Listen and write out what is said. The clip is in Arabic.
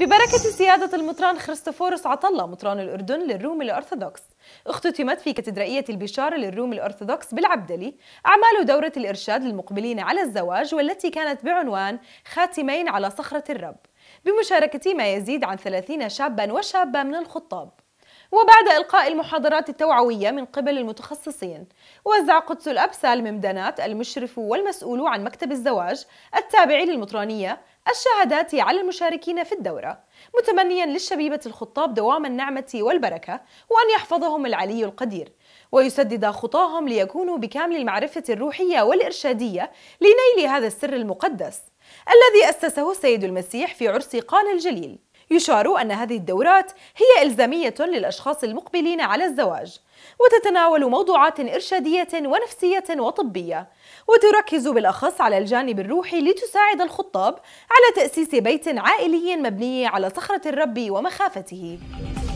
ببركة سيادة المطران خريستوفوروس عطلة مطران الأردن للروم الأرثوذكس اختتمت في كاتدرائية البشارة للروم الأرثوذكس بالعبدلي أعمال دورة الإرشاد للمقبلين على الزواج والتي كانت بعنوان خاتمين على صخرة الرب بمشاركة ما يزيد عن 30 شابا وشابة من الخطاب وبعد إلقاء المحاضرات التوعوية من قبل المتخصصين وزع قدس الأب سالم المشرف والمسؤول عن مكتب الزواج التابع للمطرانية الشهادات على المشاركين في الدورة متمنيا للشبيبة الخطاب دوام النعمة والبركة وأن يحفظهم العلي القدير ويسدد خطاهم ليكونوا بكامل المعرفة الروحية والإرشادية لنيل هذا السر المقدس الذي أسسه السيد المسيح في عرس قان الجليل يشار أن هذه الدورات هي إلزامية للأشخاص المقبلين على الزواج وتتناول موضوعات إرشادية ونفسية وطبية وتركز بالأخص على الجانب الروحي لتساعد الخطاب على تأسيس بيت عائلي مبني على صخرة الرب ومخافته